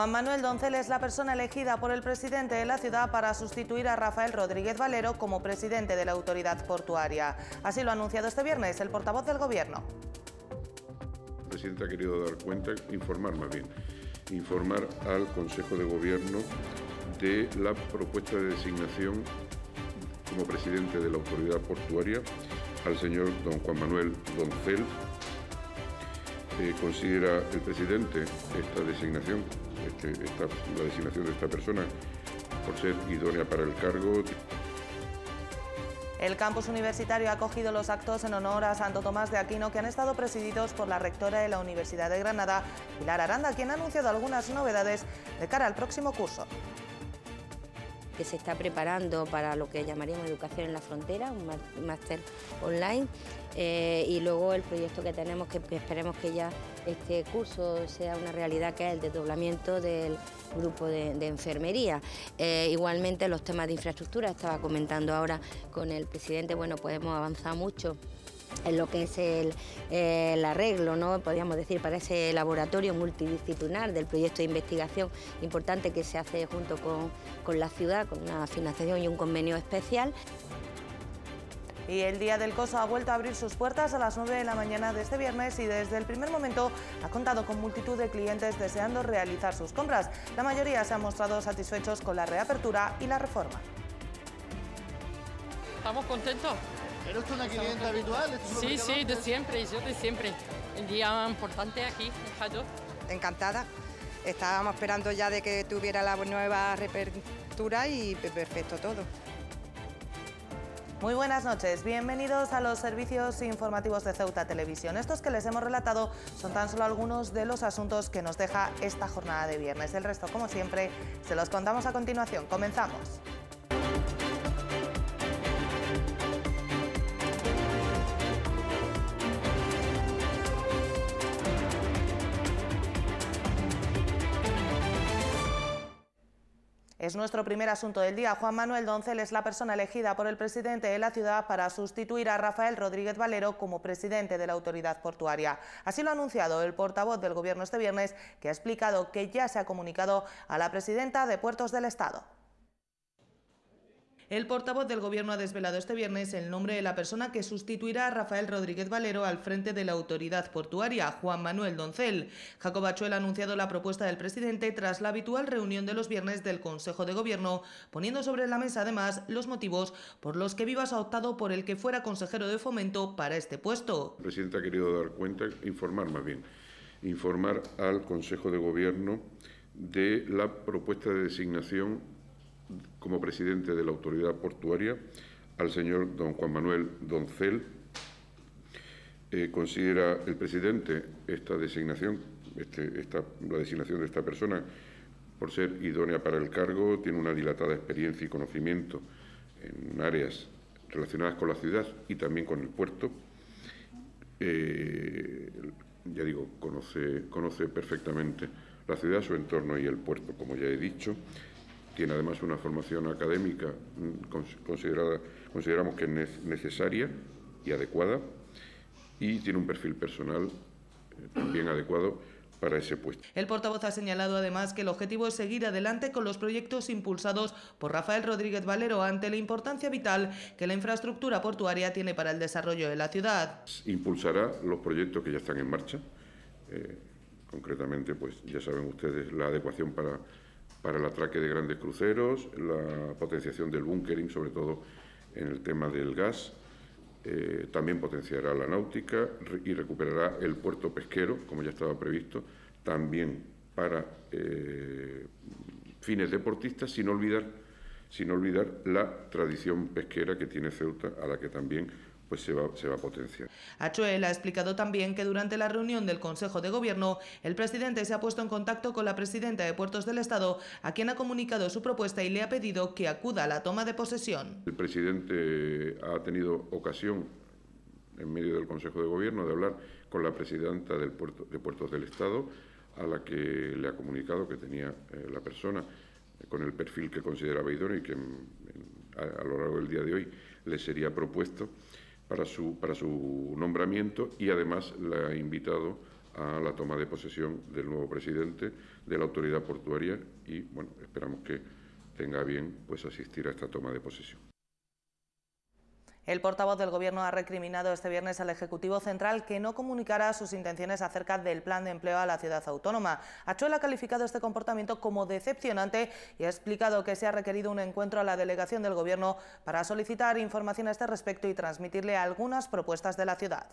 Juan Manuel Doncel es la persona elegida por el presidente de la ciudad para sustituir a Rafael Rodríguez Valero como presidente de la autoridad portuaria. Así lo ha anunciado este viernes el portavoz del Gobierno. El presidente ha querido dar cuenta, informar más bien, informar al Consejo de Gobierno de la propuesta de designación como presidente de la autoridad portuaria al señor don Juan Manuel Doncel eh, considera el presidente esta designación, este, la designación de esta persona, por ser idónea para el cargo. El campus universitario ha acogido los actos en honor a Santo Tomás de Aquino que han estado presididos por la rectora de la Universidad de Granada, Pilar Aranda, quien ha anunciado algunas novedades de cara al próximo curso que se está preparando para lo que llamaríamos educación en la frontera, un máster online, eh, y luego el proyecto que tenemos, que esperemos que ya este curso sea una realidad, que es el desdoblamiento del grupo de, enfermería. Eh, igualmente los temas de infraestructura, estaba comentando ahora con el presidente, bueno, podemos pues avanzar avanzado mucho en lo que es el, arreglo, ¿no? podríamos decir, para ese laboratorio multidisciplinar del proyecto de investigación importante que se hace junto con, con la ciudad, con una financiación y un convenio especial. Y el Día del Coso ha vuelto a abrir sus puertas a las 9 de la mañana de este viernes y desde el primer momento ha contado con multitud de clientes deseando realizar sus compras. La mayoría se han mostrado satisfechos con la reapertura y la reforma. Estamos contentos ¿Pero es una cliente habitual? sí, sí, de siempre, yo de siempre. El día importante aquí, en Encantada. Estábamos esperando ya de que tuviera la nueva repertura y perfecto todo. Muy buenas noches, bienvenidos a los servicios informativos de Ceuta Televisión. Estos que les hemos relatado son tan solo algunos de los asuntos que nos deja esta jornada de viernes. El resto, como siempre, se los contamos a continuación. Comenzamos. Es nuestro primer asunto del día. Juan Manuel Doncel es la persona elegida por el presidente de la ciudad para sustituir a Rafael Rodríguez Valero como presidente de la autoridad portuaria. Así lo ha anunciado el portavoz del Gobierno este viernes, que ha explicado que ya se ha comunicado a la presidenta de Puertos del Estado. El portavoz del Gobierno ha desvelado este viernes el nombre de la persona que sustituirá a Rafael Rodríguez Valero al frente de la autoridad portuaria, Juan Manuel Doncel. Jacob Achuel ha anunciado la propuesta del presidente tras la habitual reunión de los viernes del Consejo de Gobierno, poniendo sobre la mesa además los motivos por los que Vivas ha optado por el que fuera consejero de fomento para este puesto. El presidente ha querido dar cuenta, informar más bien, informar al Consejo de Gobierno de la propuesta de designación como presidente de la Autoridad Portuaria al señor don Juan Manuel Doncel. Eh, considera el presidente esta designación, este, esta, la designación de esta persona, por ser idónea para el cargo, tiene una dilatada experiencia y conocimiento en áreas relacionadas con la ciudad y también con el puerto. Eh, ya digo, conoce, conoce perfectamente la ciudad, su entorno y el puerto, como ya he dicho tiene además una formación académica mm, considerada, consideramos que es necesaria y adecuada, y tiene un perfil personal eh, también adecuado para ese puesto. El portavoz ha señalado además que el objetivo es seguir adelante con los proyectos impulsados por Rafael Rodríguez Valero ante la importancia vital que la infraestructura portuaria tiene para el desarrollo de la ciudad. Impulsará los proyectos que ya están en marcha, eh, concretamente, pues ya saben ustedes, la adecuación para para el atraque de grandes cruceros, la potenciación del bunkering, sobre todo en el tema del gas, eh, también potenciará la náutica y recuperará el puerto pesquero, como ya estaba previsto, también para eh, fines deportistas, sin olvidar, sin olvidar la tradición pesquera que tiene Ceuta, a la que también pues se va, a potenciar. Achuel ha explicado también que durante la reunión del Consejo de Gobierno, el presidente se ha puesto en contacto con la presidenta de Puertos del Estado, a quien ha comunicado su propuesta y le ha pedido que acuda a la toma de posesión. El presidente ha tenido ocasión, en medio del Consejo de Gobierno, de hablar con la presidenta de Puertos del Estado, a la que le ha comunicado que tenía eh, la persona eh, con el perfil que consideraba idóneo y que mm, a lo largo del día de hoy le sería propuesto para su, para su nombramiento y además la ha invitado a la toma de posesión del nuevo presidente de la autoridad portuaria y bueno, esperamos que tenga bien pues asistir a esta toma de posesión. El portavoz del Gobierno ha recriminado este viernes al Ejecutivo Central que no comunicara sus intenciones acerca del plan de empleo a la ciudad autónoma. Achuel ha calificado este comportamiento como decepcionante y ha explicado que se ha requerido un encuentro a la delegación del Gobierno para solicitar información a este respecto y transmitirle algunas propuestas de la ciudad.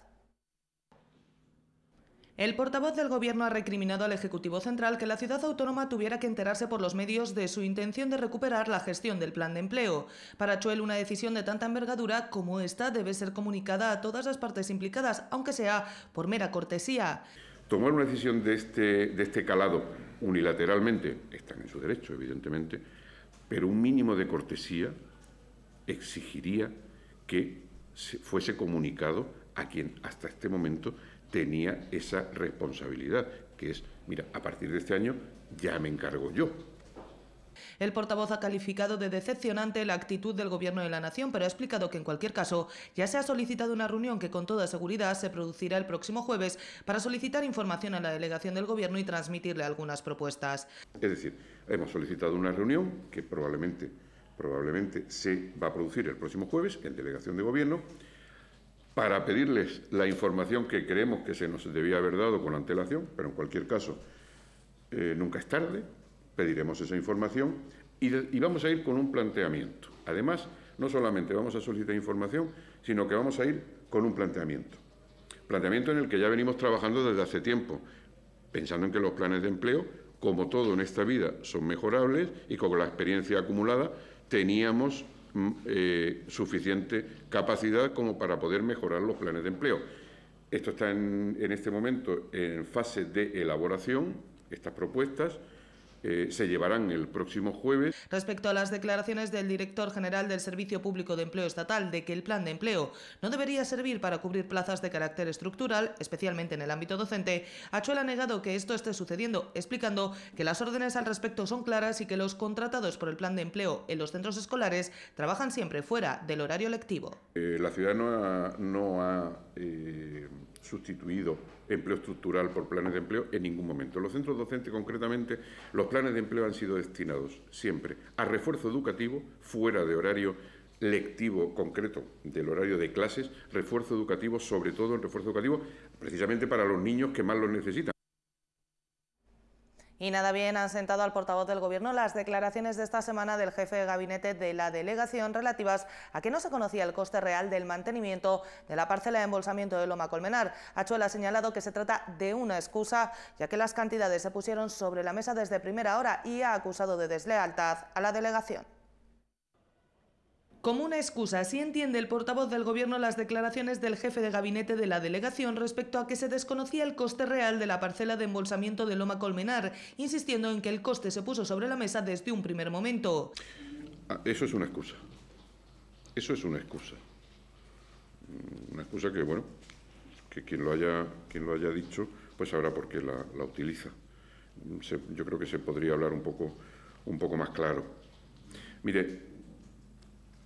El portavoz del Gobierno ha recriminado al Ejecutivo Central que la ciudad autónoma tuviera que enterarse por los medios de su intención de recuperar la gestión del plan de empleo. Para Chuel, una decisión de tanta envergadura como esta debe ser comunicada a todas las partes implicadas, aunque sea por mera cortesía. Tomar una decisión de este, este calado unilateralmente, están en su derecho, evidentemente, pero un mínimo de cortesía exigiría que fuese comunicado a quien hasta este momento tenía esa responsabilidad, que es, mira, a partir de este año ya me encargo yo. El portavoz ha calificado de decepcionante la actitud del Gobierno de la Nación, pero ha explicado que en cualquier caso ya se ha solicitado una reunión que con toda seguridad se producirá el próximo jueves para solicitar información a la delegación del Gobierno y transmitirle algunas propuestas. Es decir, hemos solicitado una reunión que probablemente, probablemente se va a producir el próximo jueves en delegación de Gobierno para pedirles la información que creemos que se nos debía haber dado con antelación, pero en cualquier caso, eh, nunca es tarde, pediremos esa información y, y vamos a ir con un planteamiento. Además, no solamente vamos a solicitar información, sino que vamos a ir con un planteamiento. Planteamiento en el que ya venimos trabajando desde hace tiempo, pensando en que los planes de empleo, como todo en esta vida, son mejorables y con la experiencia acumulada teníamos Mm, eh, suficiente capacidad como para poder mejorar los planes de empleo. Esto está en, en este momento en fase de elaboración, estas propuestas se llevarán el próximo jueves. Respecto a las declaraciones del director general del Servicio Público de Empleo Estatal de que el plan de empleo no debería servir para cubrir plazas de carácter estructural, especialmente en el ámbito docente, Achuel ha negado que esto esté sucediendo, explicando que las órdenes al respecto son claras y que los contratados por el plan de empleo en los centros escolares trabajan siempre fuera del horario lectivo. Eh, la ciudad no ha, ha eh, sustituido empleo estructural por planes de empleo en ningún momento. Los centros docentes, concretamente, los planes de empleo han sido destinados siempre a refuerzo educativo fuera de horario lectivo concreto del horario de clases, refuerzo educativo, sobre todo el refuerzo educativo, precisamente para los niños que más lo necesitan. Y nada bien han sentado al portavoz del Gobierno las declaraciones de esta semana del jefe de gabinete de la delegación relativas a que no se conocía el coste real del mantenimiento de la parcela de embolsamiento de Loma Colmenar. Achuel ha señalado que se trata de una excusa, ya que las cantidades se pusieron sobre la mesa desde primera hora y ha acusado de deslealtad a la delegación. Como una excusa, así entiende el portavoz del Gobierno las declaraciones del jefe de gabinete de la delegación respecto a que se desconocía el coste real de la parcela de embolsamiento de Loma Colmenar, insistiendo en que el coste se puso sobre la mesa desde un primer momento. Ah, eso es una excusa. Eso es una excusa. Mm, una excusa que, bueno, que quien lo haya, quien lo haya dicho, pues sabrá por qué la, utiliza. yo creo que se podría hablar un poco, un poco más claro. Mire,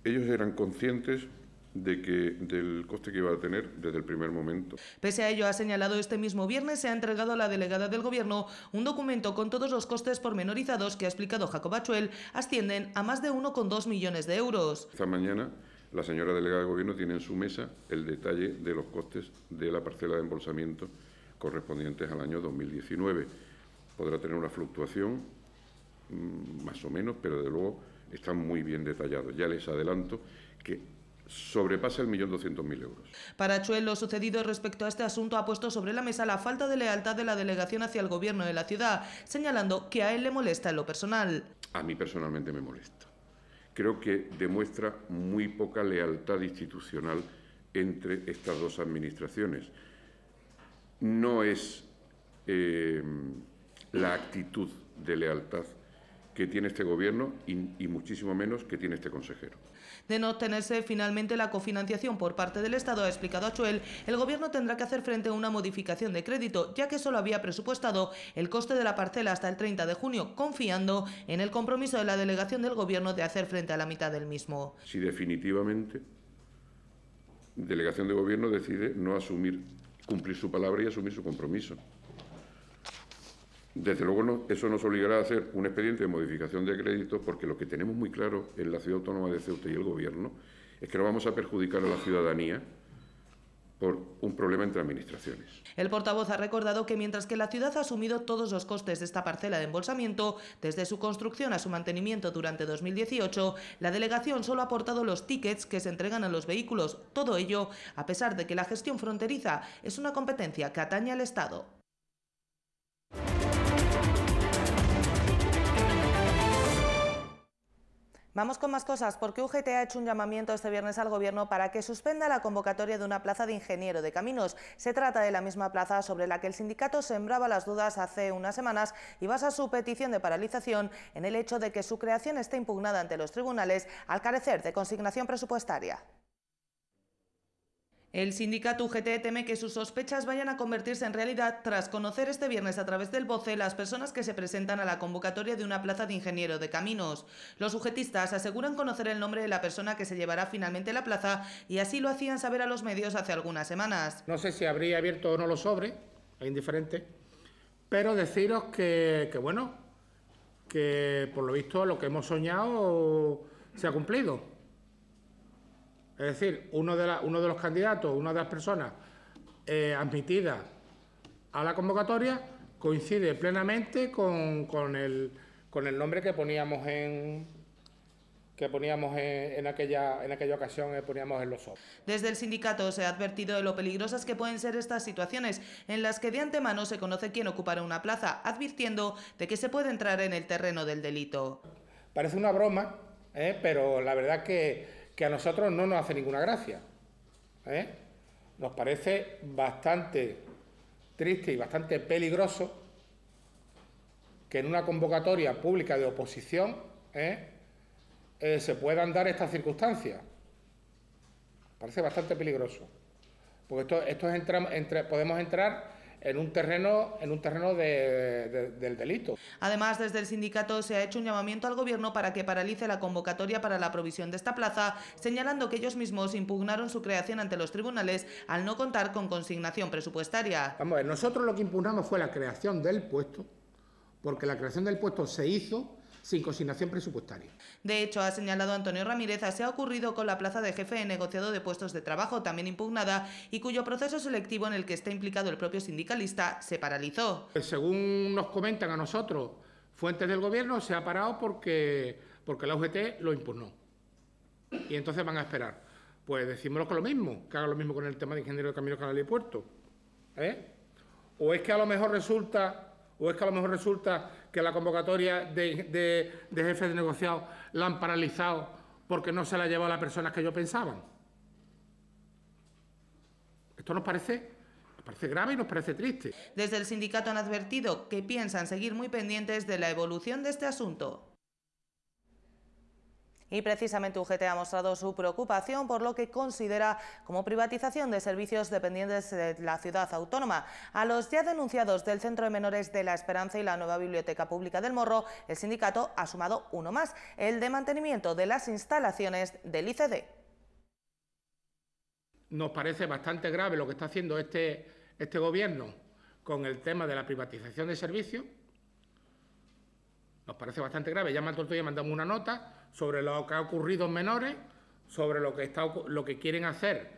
ellos eran conscientes de que, del coste que iba a tener desde el primer momento. Pese a ello, ha señalado este mismo viernes, se ha entregado a la delegada del Gobierno un documento con todos los costes pormenorizados que ha explicado Jacob Achuel, ascienden a más de 1,2 millones de euros. Esta mañana, la señora delegada del Gobierno tiene en su mesa el detalle de los costes de la parcela de embolsamiento correspondientes al año 2019. Podrá tener una fluctuación, mm, más o menos, pero de luego ...están muy bien detallados... Ya les adelanto que sobrepasa el millón doscientos mil euros. Para lo sucedido respecto a este asunto ha puesto sobre la mesa la falta de lealtad de la delegación hacia el gobierno de la ciudad, señalando que a él le molesta en lo personal. A mí personalmente me molesta. Creo que demuestra muy poca lealtad institucional entre estas dos administraciones. No es eh, la actitud de lealtad que tiene este gobierno y, muchísimo menos que tiene este consejero. De no obtenerse finalmente la cofinanciación por parte del Estado, ha explicado Achuel, el gobierno tendrá que hacer frente a una modificación de crédito, ya que solo había presupuestado el coste de la parcela hasta el 30 de junio, confiando en el compromiso de la delegación del gobierno de hacer frente a la mitad del mismo. Si definitivamente delegación de gobierno decide no asumir, cumplir su palabra y asumir su compromiso. Desde luego eso nos obligará a hacer un expediente de modificación de crédito porque lo que tenemos muy claro en la ciudad autónoma de Ceuta y el Gobierno es que no vamos a perjudicar a la ciudadanía por un problema entre administraciones. El portavoz ha recordado que mientras que la ciudad ha asumido todos los costes de esta parcela de embolsamiento, desde su construcción a su mantenimiento durante 2018, la delegación solo ha aportado los tickets que se entregan a los vehículos, todo ello a pesar de que la gestión fronteriza es una competencia que atañe al Estado. Vamos con más cosas, porque UGT ha hecho un llamamiento este viernes al Gobierno para que suspenda la convocatoria de una plaza de ingeniero de caminos. Se trata de la misma plaza sobre la que el sindicato sembraba las dudas hace unas semanas y basa su petición de paralización en el hecho de que su creación esté impugnada ante los tribunales al carecer de consignación presupuestaria. El sindicato UGT teme que sus sospechas vayan a convertirse en realidad tras conocer este viernes a través del BOCE las personas que se presentan a la convocatoria de una plaza de ingeniero de caminos. Los sujetistas aseguran conocer el nombre de la persona que se llevará finalmente la plaza y así lo hacían saber a los medios hace algunas semanas. No sé si habría abierto o no lo sobre es indiferente, pero deciros que, que bueno, que por lo visto lo que hemos soñado se ha cumplido. Es decir, uno de, los candidatos, una de las personas eh, admitidas a la convocatoria coincide plenamente con, el, nombre que poníamos en, aquella, ocasión eh, poníamos en los ojos. Desde el sindicato se ha advertido de lo peligrosas que pueden ser estas situaciones, en las que de antemano se conoce quién ocupará una plaza, advirtiendo de que se puede entrar en el terreno del delito. Parece una broma, eh, pero la verdad que que a nosotros no nos hace ninguna gracia. ¿eh? Nos parece bastante triste y bastante peligroso que en una convocatoria pública de oposición ¿eh? Eh, se puedan dar estas circunstancias. Parece bastante peligroso. Porque esto, esto es podemos entrar en un terreno, en un terreno del delito. Además, desde el sindicato se ha hecho un llamamiento al Gobierno para que paralice la convocatoria para la provisión de esta plaza, señalando que ellos mismos impugnaron su creación ante los tribunales al no contar con consignación presupuestaria. Vamos a ver, nosotros lo que impugnamos fue la creación del puesto, porque la creación del puesto se hizo sin consignación presupuestaria. De hecho, ha señalado Antonio Ramírez, se ha ocurrido con la plaza de jefe de negociado de puestos de trabajo, también impugnada, y cuyo proceso selectivo en el que está implicado el propio sindicalista se paralizó. Eh, según nos comentan a nosotros, fuentes del gobierno se ha parado porque, porque la UGT lo impugnó. Y entonces van a esperar. Pues decímoslo con lo mismo, que haga lo mismo con el tema de ingeniero de caminos, canal y puerto... ¿eh? O es que a lo mejor resulta, o es que a lo mejor resulta que la convocatoria de, jefes de negociado la han paralizado porque no se la ha llevado a las personas que yo pensaban. Esto nos parece parece grave y nos parece triste. Desde el sindicato han advertido que piensan seguir muy pendientes de la evolución de este asunto y precisamente UGT ha mostrado su preocupación por lo que considera como privatización de servicios dependientes de la ciudad autónoma. A los ya denunciados del Centro de Menores de la Esperanza y la nueva Biblioteca Pública del Morro, el sindicato ha sumado uno más, el de mantenimiento de las instalaciones del ICD. Nos parece bastante grave lo que está haciendo este, este gobierno con el tema de la privatización de servicios nos parece bastante grave. Ya me y ya mandamos una nota sobre lo que ha ocurrido en menores, sobre lo que, está, lo que quieren hacer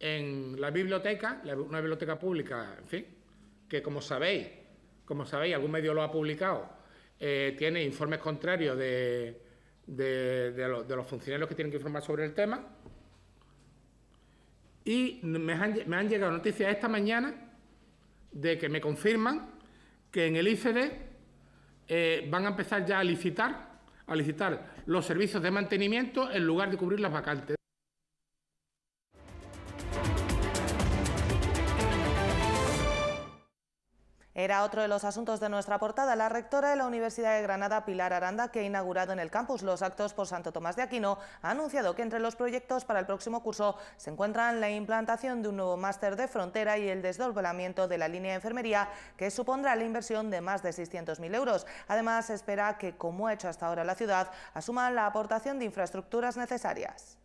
en la biblioteca, una biblioteca pública, en fin, que como sabéis, como sabéis, algún medio lo ha publicado, eh, tiene informes contrarios de, los funcionarios que tienen que informar sobre el tema. Y me han, me han llegado noticias esta mañana de que me confirman que en el ICD eh, van a empezar ya a licitar, a licitar los servicios de mantenimiento en lugar de cubrir las vacantes. Era otro de los asuntos de nuestra portada, la rectora de la Universidad de Granada, Pilar Aranda, que ha inaugurado en el campus los actos por Santo Tomás de Aquino, ha anunciado que entre los proyectos para el próximo curso se encuentran la implantación de un nuevo máster de frontera y el desdoblamiento de la línea de enfermería, que supondrá la inversión de más de 600.000 euros. Además, espera que, como ha hecho hasta ahora la ciudad, asuma la aportación de infraestructuras necesarias.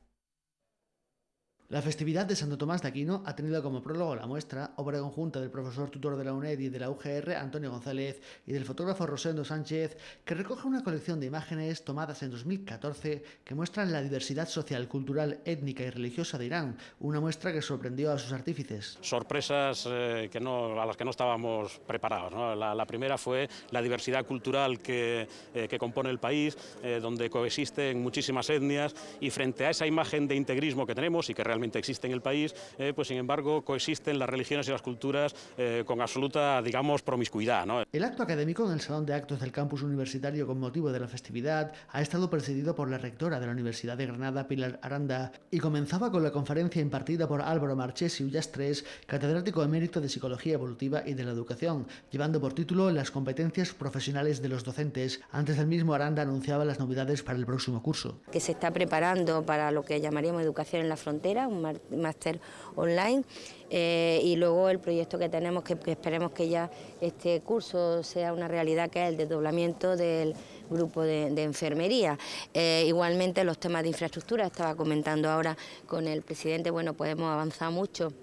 La festividad de Santo Tomás de Aquino ha tenido como prólogo la muestra, obra conjunta del profesor tutor de la UNED y de la UGR, Antonio González, y del fotógrafo Rosendo Sánchez, que recoge una colección de imágenes tomadas en 2014 que muestran la diversidad social, cultural, étnica y religiosa de Irán, una muestra que sorprendió a sus artífices. Sorpresas eh, que no, a las que no estábamos preparados. La, primera fue la diversidad cultural que, eh, que compone el país, eh, donde coexisten muchísimas etnias, y frente a esa imagen de integrismo que tenemos y que realmente realmente existe en el país, eh, pues sin embargo coexisten las religiones y las culturas eh, con absoluta, digamos, promiscuidad. ¿no? El acto académico en el Salón de Actos del Campus Universitario con motivo de la festividad ha estado presidido por la rectora de la Universidad de Granada, Pilar Aranda, y comenzaba con la conferencia impartida por Álvaro Marchesi Ullastres, catedrático emérito de Psicología Evolutiva y de la Educación, llevando por título las competencias profesionales de los docentes. Antes del mismo, Aranda anunciaba las novedades para el próximo curso. Que se está preparando para lo que llamaríamos educación en la frontera, un máster online eh, y luego el proyecto que tenemos que, esperemos que ya este curso sea una realidad que es el desdoblamiento del grupo de, enfermería. Eh, igualmente los temas de infraestructura, estaba comentando ahora con el presidente, bueno, podemos pues avanzar mucho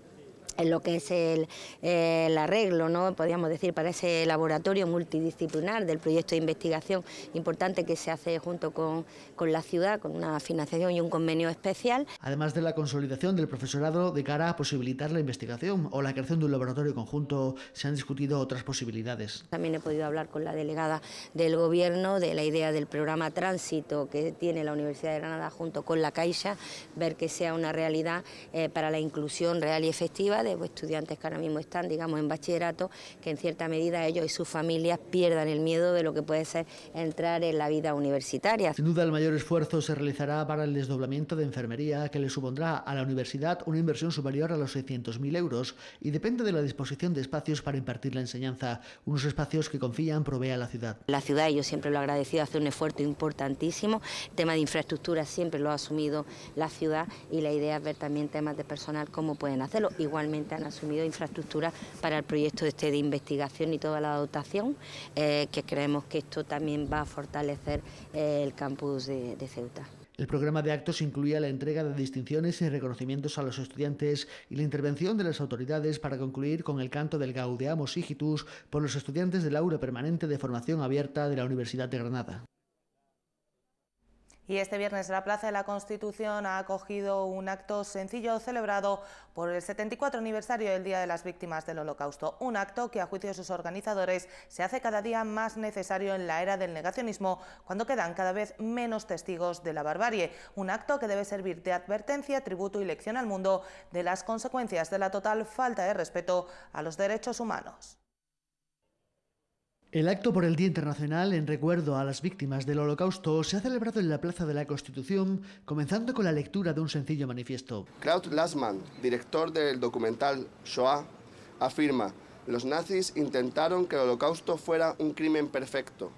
en lo que es eh, el, arreglo, ¿no? podríamos decir, para ese laboratorio multidisciplinar del proyecto de investigación importante que se hace junto con, la ciudad, con una financiación y un convenio especial. Además de la consolidación del profesorado de cara a posibilitar la investigación o la creación de un laboratorio conjunto, se han discutido otras posibilidades. También he podido hablar con la delegada del Gobierno de la idea del programa Tránsito que tiene la Universidad de Granada junto con la Caixa, ver que sea una realidad eh, para la inclusión real y efectiva o estudiantes que ahora mismo están, digamos, en bachillerato, que en cierta medida ellos y sus familias pierdan el miedo de lo que puede ser entrar en la vida universitaria. Sin duda, el mayor esfuerzo se realizará para el desdoblamiento de enfermería, que le supondrá a la universidad una inversión superior a los 600.000 euros y depende de la disposición de espacios para impartir la enseñanza, unos espacios que confían provee a la ciudad. La ciudad, yo siempre lo he agradecido, hace un esfuerzo importantísimo. El tema de infraestructura siempre lo ha asumido la ciudad y la idea es ver también temas de personal cómo pueden hacerlo. Igualmente, han asumido infraestructura para el proyecto este de investigación y toda la dotación, eh, que creemos que esto también va a fortalecer eh, el campus de, Ceuta. El programa de actos incluía la entrega de distinciones y reconocimientos a los estudiantes y la intervención de las autoridades para concluir con el canto del Gaudeamos Igitus por los estudiantes del la permanente de formación abierta de la Universidad de Granada. Y este viernes la Plaza de la Constitución ha acogido un acto sencillo celebrado por el 74 aniversario del Día de las Víctimas del Holocausto, un acto que a juicio de sus organizadores se hace cada día más necesario en la era del negacionismo, cuando quedan cada vez menos testigos de la barbarie, un acto que debe servir de advertencia, tributo y lección al mundo de las consecuencias de la total falta de respeto a los derechos humanos. El acto por el Día Internacional en recuerdo a las víctimas del Holocausto se ha celebrado en la Plaza de la Constitución, comenzando con la lectura de un sencillo manifiesto. Kraut Lassmann, director del documental Shoah, afirma, los nazis intentaron que el Holocausto fuera un crimen perfecto,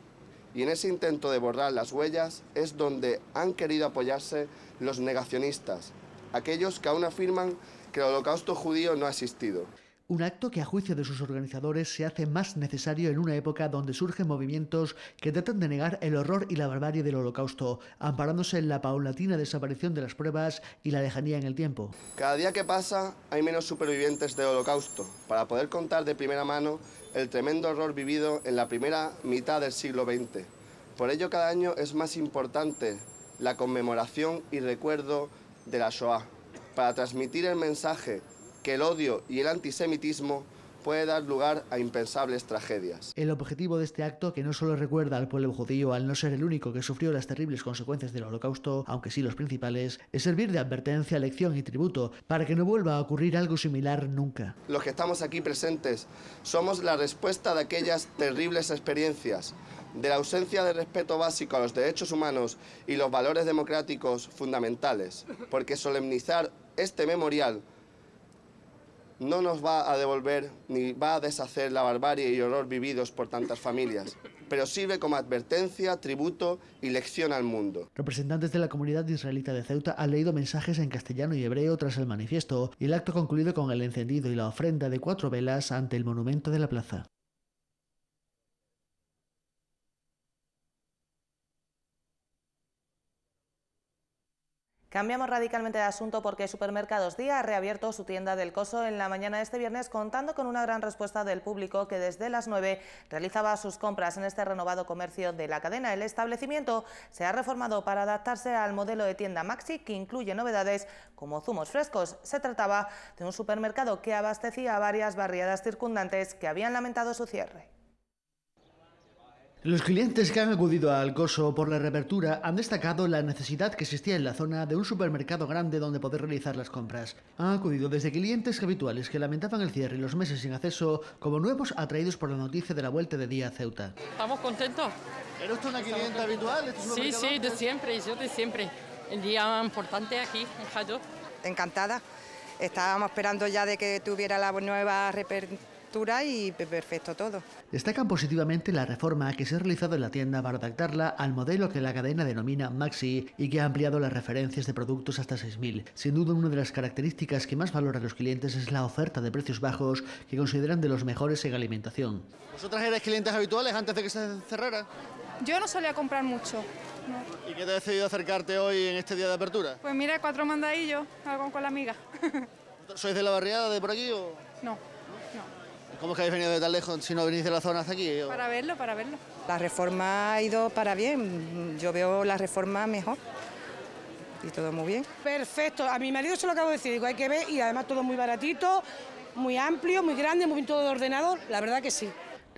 y en ese intento de borrar las huellas es donde han querido apoyarse los negacionistas, aquellos que aún afirman que el Holocausto judío no ha existido. Un acto que a juicio de sus organizadores se hace más necesario en una época donde surgen movimientos que tratan de negar el horror y la barbarie del holocausto, amparándose en la paulatina desaparición de las pruebas y la lejanía en el tiempo. Cada día que pasa hay menos supervivientes del holocausto para poder contar de primera mano el tremendo horror vivido en la primera mitad del siglo XX. Por ello cada año es más importante la conmemoración y recuerdo de la Shoah para transmitir el mensaje que el odio y el antisemitismo puede dar lugar a impensables tragedias. El objetivo de este acto, que no solo recuerda al pueblo judío al no ser el único que sufrió las terribles consecuencias del holocausto, aunque sí los principales, es servir de advertencia, lección y tributo para que no vuelva a ocurrir algo similar nunca. Los que estamos aquí presentes somos la respuesta de aquellas terribles experiencias, de la ausencia de respeto básico a los derechos humanos y los valores democráticos fundamentales, porque solemnizar este memorial no nos va a devolver ni va a deshacer la barbarie y horror vividos por tantas familias, pero sirve como advertencia, tributo y lección al mundo. Representantes de la comunidad israelita de Ceuta han leído mensajes en castellano y hebreo tras el manifiesto y el acto concluido con el encendido y la ofrenda de cuatro velas ante el monumento de la plaza. Cambiamos radicalmente de asunto porque Supermercados Día ha reabierto su tienda del Coso en la mañana de este viernes contando con una gran respuesta del público que desde las 9 realizaba sus compras en este renovado comercio de la cadena. El establecimiento se ha reformado para adaptarse al modelo de tienda Maxi que incluye novedades como zumos frescos. Se trataba de un supermercado que abastecía a varias barriadas circundantes que habían lamentado su cierre. Los clientes que han acudido al coso por la reapertura han destacado la necesidad que existía en la zona de un supermercado grande donde poder realizar las compras. Han acudido desde clientes habituales que lamentaban el cierre y los meses sin acceso, como nuevos atraídos por la noticia de la vuelta de día a Ceuta. Estamos contentos. ¿Eres tú una cliente habitual? Este sí, sí, de siempre, yo de siempre. El día importante aquí, en fallo, Encantada. Estábamos esperando ya de que tuviera la nueva repertura y perfecto todo. Destacan positivamente la reforma que se ha realizado en la tienda para adaptarla al modelo que la cadena denomina Maxi y que ha ampliado las referencias de productos hasta 6.000. Sin duda una de las características que más valoran los clientes es la oferta de precios bajos que consideran de los mejores en alimentación. ¿Vosotras erais clientes habituales antes de que se cerrara? Yo no solía comprar mucho. ¿Y qué te ha decidido acercarte hoy en este día de apertura? Pues mira, cuatro mandadillos, algo con la amiga. ¿Sois de la barriada de por aquí o...? No. ¿Cómo es que habéis venido de tan lejos si no venís de la zona hasta aquí? Para verlo, para verlo. La reforma ha ido para bien, yo veo la reforma mejor y todo muy bien. Perfecto, a mi marido se lo acabo de decir, digo, hay que ver y además todo muy baratito, muy amplio, muy grande, muy bien todo ordenado, la verdad que sí.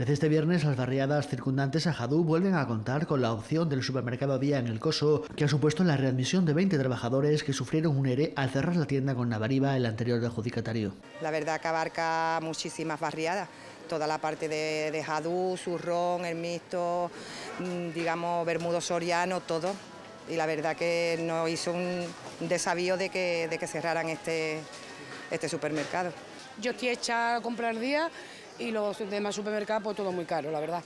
Desde este viernes, las barriadas circundantes a Jadú vuelven a contar con la opción del supermercado Vía en el Coso, que ha supuesto la readmisión de 20 trabajadores que sufrieron un ERE al cerrar la tienda con Navariva, el anterior adjudicatario. La verdad que abarca muchísimas barriadas toda la parte de, jadú, Surrón, el Misto, mm, digamos, bermudo soriano, todo. Y la verdad que no hizo un desavío de que, cerraran este, este supermercado. Yo estoy hecha a comprar día y los demás supermercados, pues todo muy caro, la verdad.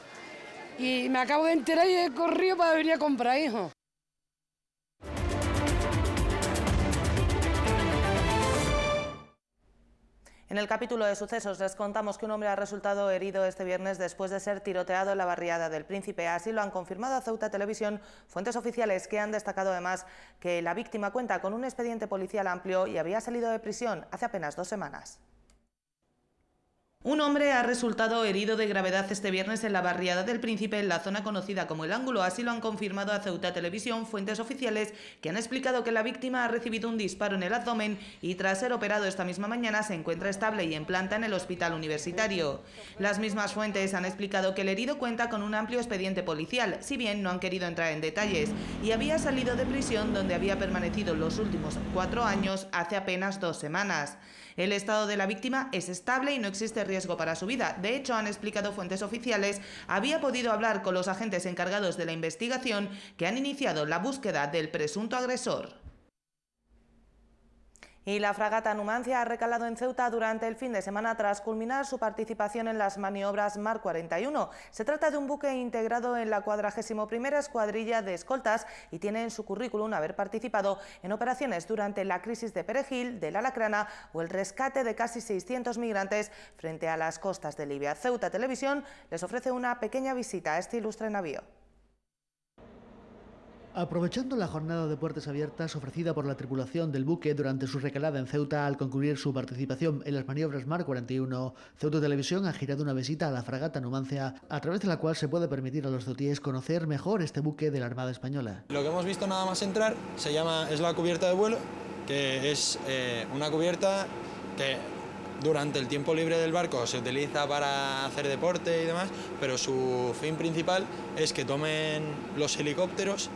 Y me acabo de enterar y he corrido para venir a comprar, hijo. En el capítulo de sucesos les contamos que un hombre ha resultado herido este viernes después de ser tiroteado en la barriada del Príncipe. Así lo han confirmado a Ceuta Televisión fuentes oficiales que han destacado además que la víctima cuenta con un expediente policial amplio y había salido de prisión hace apenas dos semanas. Un hombre ha resultado herido de gravedad este viernes en la barriada del Príncipe, en la zona conocida como El Ángulo. Así lo han confirmado a Ceuta Televisión fuentes oficiales que han explicado que la víctima ha recibido un disparo en el abdomen y tras ser operado esta misma mañana se encuentra estable y en planta en el hospital universitario. Las mismas fuentes han explicado que el herido cuenta con un amplio expediente policial, si bien no han querido entrar en detalles, y había salido de prisión donde había permanecido los últimos cuatro años hace apenas dos semanas. El estado de la víctima es estable y no existe riesgo para su vida. De hecho, han explicado fuentes oficiales, había podido hablar con los agentes encargados de la investigación que han iniciado la búsqueda del presunto agresor. Y la fragata Numancia ha recalado en Ceuta durante el fin de semana tras culminar su participación en las maniobras Mar 41. Se trata de un buque integrado en la 41 Escuadrilla de Escoltas y tiene en su currículum haber participado en operaciones durante la crisis de Perejil, de la Lacrana o el rescate de casi 600 migrantes frente a las costas de Libia. Ceuta Televisión les ofrece una pequeña visita a este ilustre navío. Aprovechando la jornada de puertas abiertas ofrecida por la tripulación del buque durante su recalada en Ceuta al concluir su participación en las maniobras Mar 41, Ceuta Televisión ha girado una visita a la fragata Numancia, a través de la cual se puede permitir a los ceutíes conocer mejor este buque de la Armada Española. Lo que hemos visto nada más entrar se llama, es la cubierta de vuelo, que es eh, una cubierta que durante el tiempo libre del barco se utiliza para hacer deporte y demás, pero su fin principal es que tomen los helicópteros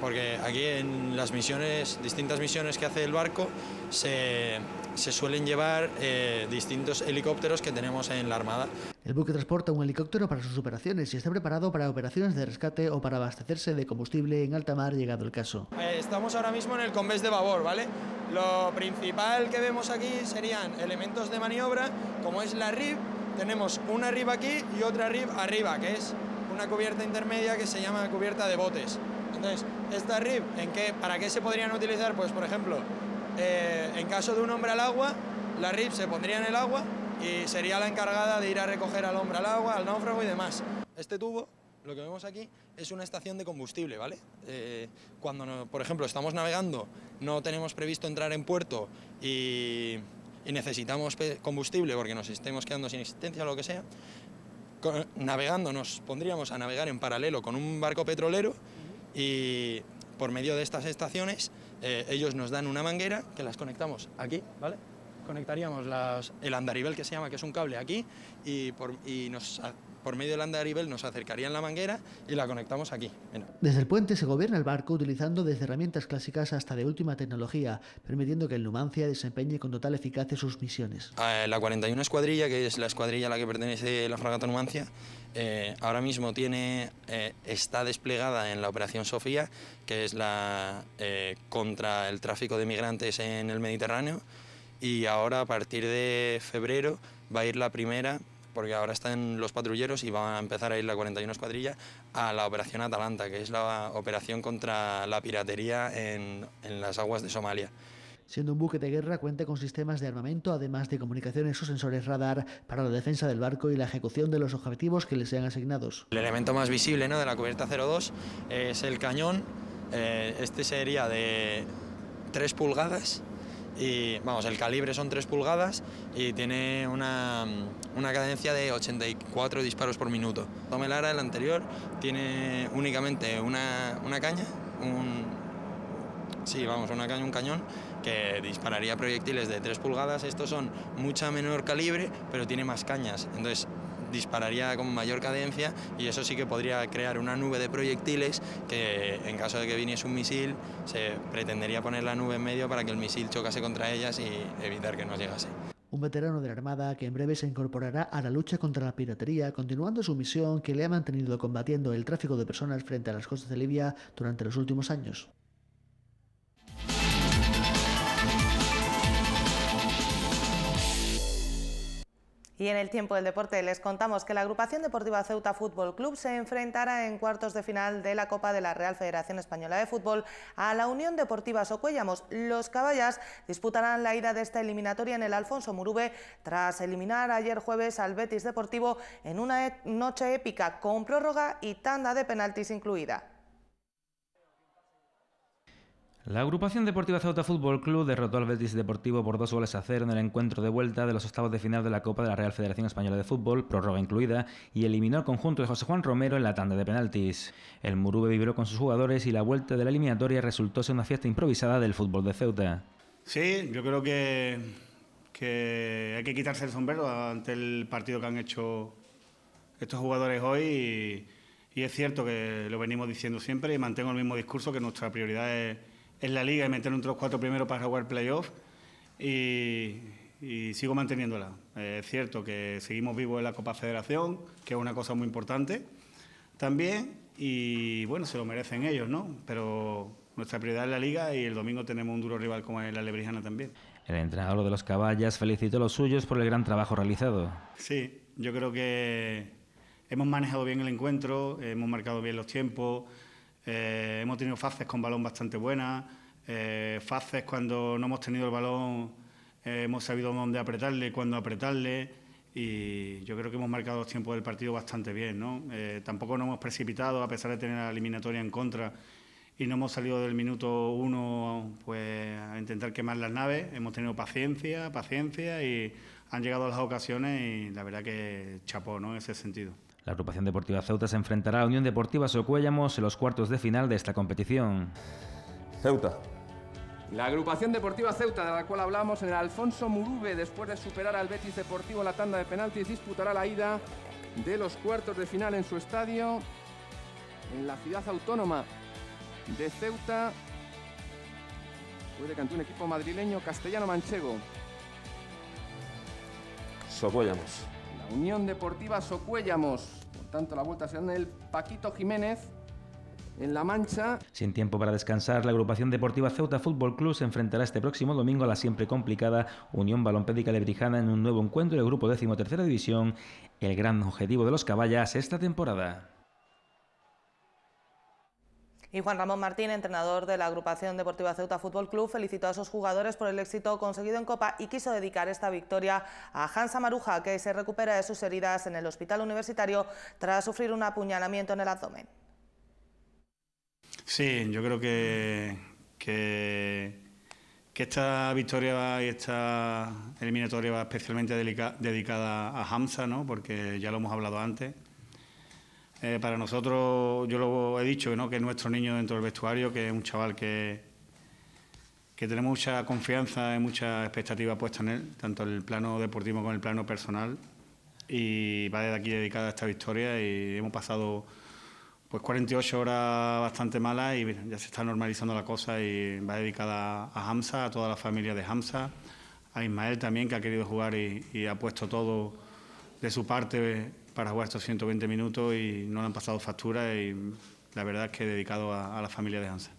porque aquí en las misiones, distintas misiones que hace el barco, se, se suelen llevar eh, distintos helicópteros que tenemos en la Armada. El buque transporta un helicóptero para sus operaciones y está preparado para operaciones de rescate o para abastecerse de combustible en alta mar, llegado el caso. Eh, estamos ahora mismo en el convés de babor, ¿vale? Lo principal que vemos aquí serían elementos de maniobra, como es la RIB. Tenemos una RIB aquí y otra RIB arriba, que es una cubierta intermedia que se llama cubierta de botes. Entonces, esta RIP, ¿en qué, ¿para qué se podrían utilizar? Pues, por ejemplo, eh, en caso de un hombre al agua, la RIP se pondría en el agua y sería la encargada de ir a recoger al hombre al agua, al náufrago y demás. Este tubo, lo que vemos aquí, es una estación de combustible, ¿vale? Eh, cuando, por ejemplo, estamos navegando, no tenemos previsto entrar en puerto y, y necesitamos combustible porque nos estemos quedando sin existencia o lo que sea, navegando nos pondríamos a navegar en paralelo con un barco petrolero y por medio de estas estaciones eh, ellos nos dan una manguera que las conectamos aquí, ¿vale? Conectaríamos las, el andarivel que se llama, que es un cable aquí, y, por, y nos por medio del andaribel nos acercarían la manguera y la conectamos aquí. Desde el puente se gobierna el barco utilizando desde herramientas clásicas hasta de última tecnología, permitiendo que el Numancia desempeñe con total eficacia sus misiones. Eh, la 41 Escuadrilla, que es la escuadrilla a la que pertenece la fragata Numancia, eh, ahora mismo tiene, eh, está desplegada en la Operación Sofía, que es la contra el tráfico de migrantes en el Mediterráneo, y ahora a partir de febrero va a ir la primera porque ahora están los patrulleros y va a empezar a ir la 41 Escuadrilla a la Operación Atalanta, que es la operación contra la piratería en, en las aguas de Somalia. Siendo un buque de guerra, cuenta con sistemas de armamento, además de comunicaciones o sensores radar para la defensa del barco y la ejecución de los objetivos que le sean asignados. El elemento más visible ¿no? de la cubierta 02 es el cañón. Eh, este sería de 3 pulgadas y vamos, el calibre son 3 pulgadas y tiene una, una cadencia de 84 disparos por minuto. Tomelara, Lara, el anterior, tiene únicamente una, una caña, un, sí, vamos, una caña, un cañón, que dispararía proyectiles de 3 pulgadas. Estos son mucha menor calibre, pero tiene más cañas. Entonces, dispararía con mayor cadencia y eso sí que podría crear una nube de proyectiles que en caso de que viniese un misil se pretendería poner la nube en medio para que el misil chocase contra ellas y evitar que nos llegase un veterano de la Armada que en breve se incorporará a la lucha contra la piratería, continuando su misión que le ha mantenido combatiendo el tráfico de personas frente a las costas de Libia durante los últimos años. Y en el tiempo del deporte les contamos que la agrupación deportiva Ceuta Fútbol Club se enfrentará en cuartos de final de la Copa de la Real Federación Española de Fútbol a la Unión Deportiva Socuellamos. Los caballas disputarán la ida de esta eliminatoria en el Alfonso Murube tras eliminar ayer jueves al Betis Deportivo en una e- noche épica con prórroga y tanda de penaltis incluida. La agrupación deportiva Ceuta Fútbol Club derrotó al Betis Deportivo por dos goles a cero en el encuentro de vuelta de los octavos de final de la Copa de la Real Federación Española de Fútbol, prórroga incluida, y eliminó al conjunto de José Juan Romero en la tanda de penaltis. El Murube vibró con sus jugadores y la vuelta de la eliminatoria resultó ser una fiesta improvisada del fútbol de Ceuta. Sí, yo creo que, hay que quitarse el sombrero ante el partido que han hecho estos jugadores hoy. y es cierto que lo venimos diciendo siempre y mantengo el mismo discurso que nuestra prioridad es en la liga y meter entre los cuatro primeros para jugar playoff y, sigo manteniéndola. es cierto que seguimos vivos en la Copa Federación, que es una cosa muy importante también, y bueno, se lo merecen ellos, ¿no? Pero nuestra prioridad es la liga y el domingo tenemos un duro rival como es la Lebrijana también. El entrenador de los caballas felicitó a los suyos por el gran trabajo realizado. Sí, yo creo que hemos manejado bien el encuentro, hemos marcado bien los tiempos, eh, hemos tenido fases con balón bastante buenas, eh, fases cuando no hemos tenido el balón eh, hemos sabido dónde apretarle, cuándo apretarle y yo creo que hemos marcado los tiempos del partido bastante bien. ¿no? tampoco nos hemos precipitado a pesar de tener la eliminatoria en contra y no hemos salido del minuto uno pues, a intentar quemar las naves. Hemos tenido paciencia, paciencia y han llegado las ocasiones y la verdad que chapó ¿no? en ese sentido. La agrupación deportiva Ceuta se enfrentará a Unión Deportiva Socuéllamos en los cuartos de final de esta competición. Ceuta. La agrupación deportiva Ceuta, de la cual hablamos en el Alfonso Murube, después de superar al Betis Deportivo la tanda de penaltis, disputará la ida de los cuartos de final en su estadio, en la ciudad autónoma de Ceuta. Puede cantar un equipo madrileño castellano-manchego. Socuéllamos. Unión Deportiva Socuéllamos. Por tanto, la vuelta será en el Paquito Jiménez en La Mancha. Sin tiempo para descansar, la agrupación deportiva Ceuta Fútbol Club se enfrentará este próximo domingo a la siempre complicada Unión Balompédica Brijana en un nuevo encuentro del grupo décimo tercera división, el gran objetivo de los caballas esta temporada. Y Juan Ramón Martín, entrenador de la agrupación deportiva Ceuta Fútbol Club, felicitó a sus jugadores por el éxito conseguido en Copa y quiso dedicar esta victoria a Hansa Maruja, que se recupera de sus heridas en el hospital universitario tras sufrir un apuñalamiento en el abdomen. Sí, yo creo que, que, esta victoria y esta eliminatoria va especialmente dedicada a Hamza, ¿no? porque ya lo hemos hablado antes. Eh, para nosotros, yo lo he dicho, que es nuestro niño dentro del vestuario, que es un chaval que, que tenemos mucha confianza y mucha expectativa puesta en él, tanto en el plano deportivo como en el plano personal. Y va desde aquí dedicada a esta victoria y hemos pasado pues 48 horas bastante malas y ya se está normalizando la cosa y va dedicada a Hamza, a toda la familia de Hamza, a Ismael también que ha querido jugar y, y ha puesto todo de su parte para jugar estos 120 minutos y no le han pasado factura y la verdad es que he dedicado a, la familia de Hansen.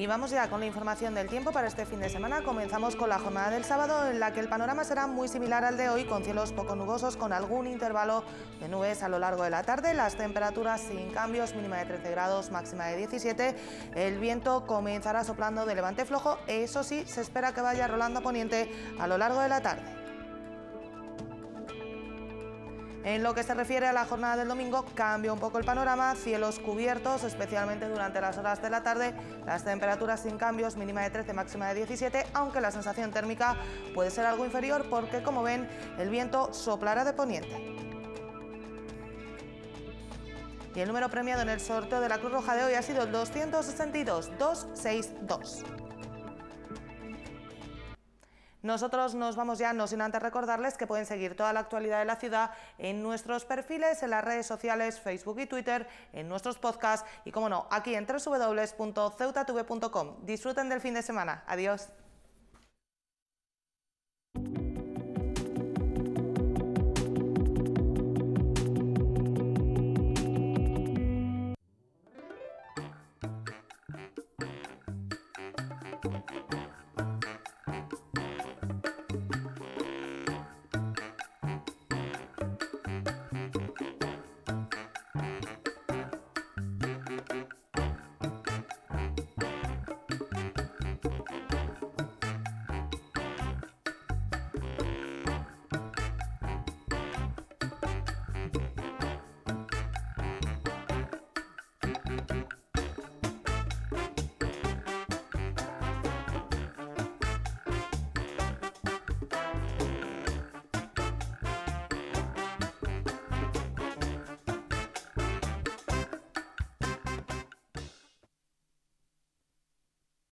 Y vamos ya con la información del tiempo para este fin de semana. Comenzamos con la jornada del sábado en la que el panorama será muy similar al de hoy con cielos poco nubosos con algún intervalo de nubes a lo largo de la tarde. Las temperaturas sin cambios, mínima de 13 grados, máxima de 17. El viento comenzará soplando de levante flojo, eso sí, se espera que vaya rolando a poniente a lo largo de la tarde. En lo que se refiere a la jornada del domingo, cambia un poco el panorama, cielos cubiertos, especialmente durante las horas de la tarde, las temperaturas sin cambios, mínima de 13, máxima de 17, aunque la sensación térmica puede ser algo inferior porque, como ven, el viento soplará de poniente. Y el número premiado en el sorteo de la Cruz Roja de hoy ha sido el 262-262. Nosotros nos vamos ya, no sin antes recordarles que pueden seguir toda la actualidad de la ciudad en nuestros perfiles, en las redes sociales, Facebook y Twitter, en nuestros podcasts y, como no, aquí en www.ceutatube.com. Disfruten del fin de semana. Adiós.